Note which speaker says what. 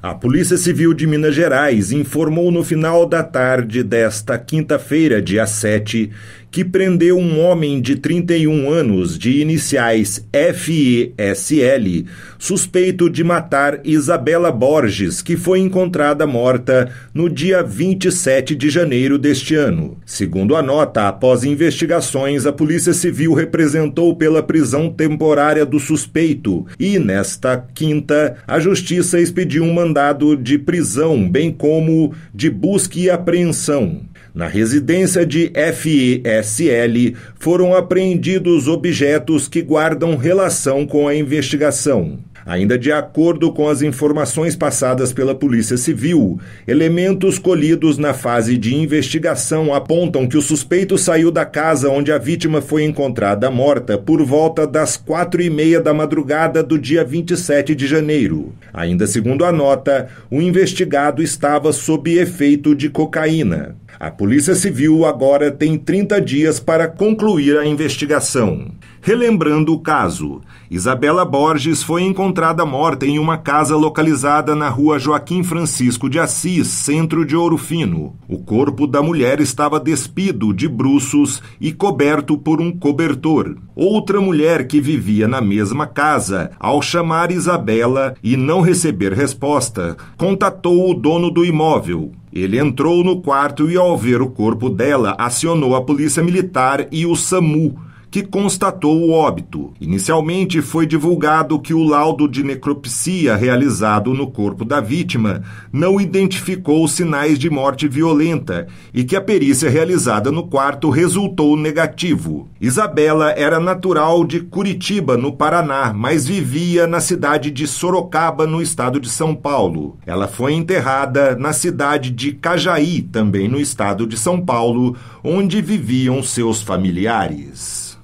Speaker 1: A Polícia Civil de Minas Gerais informou no final da tarde desta quinta-feira, dia 7, que prendeu um homem de 31 anos, de iniciais FESL, suspeito de matar Isabela Borges, que foi encontrada morta no dia 27 de janeiro deste ano. Segundo a nota, após investigações, a Polícia Civil representou pela prisão temporária do suspeito e, nesta quinta, a Justiça expediu uma mandado de prisão, bem como de busca e apreensão. Na residência de FESL foram apreendidos objetos que guardam relação com a investigação. Ainda de acordo com as informações passadas pela Polícia Civil, elementos colhidos na fase de investigação apontam que o suspeito saiu da casa onde a vítima foi encontrada morta por volta das quatro e meia da madrugada do dia 27 de janeiro. Ainda segundo a nota, o investigado estava sob efeito de cocaína. A Polícia Civil agora tem 30 dias para concluir a investigação. Relembrando o caso, Isabela Borges foi encontrada morta em uma casa localizada na rua Joaquim Francisco de Assis, centro de Ouro Fino. O corpo da mulher estava despido de bruços e coberto por um cobertor. Outra mulher que vivia na mesma casa, ao chamar Isabela e não receber resposta, contatou o dono do imóvel, ele entrou no quarto e, ao ver o corpo dela, acionou a polícia militar e o SAMU que constatou o óbito. Inicialmente foi divulgado que o laudo de necropsia realizado no corpo da vítima não identificou sinais de morte violenta e que a perícia realizada no quarto resultou negativo. Isabela era natural de Curitiba, no Paraná, mas vivia na cidade de Sorocaba, no estado de São Paulo. Ela foi enterrada na cidade de Cajaí, também no estado de São Paulo, onde viviam seus familiares.